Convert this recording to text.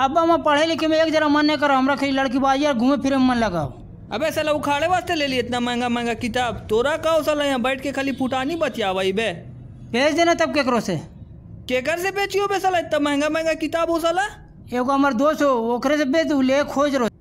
अब हम पढ़े लिखे में एक जरा मन नहीं करो हमरा कहीं बाजी और घूमे फिरे में मन लगाओ अबे साला उखाड़े वास्ते ले लिए इतना महंगा महंगा किताब तोरा कहो साला यहाँ बैठ के खाली फुटानी बतियावा बे भेज देना तब केकरो से केकर से बेचियो बे सला इतना महंगा महंगा किताब हो सला एगो हमारे दोस्त हो ओकरे से बेच दू ले खोज रहो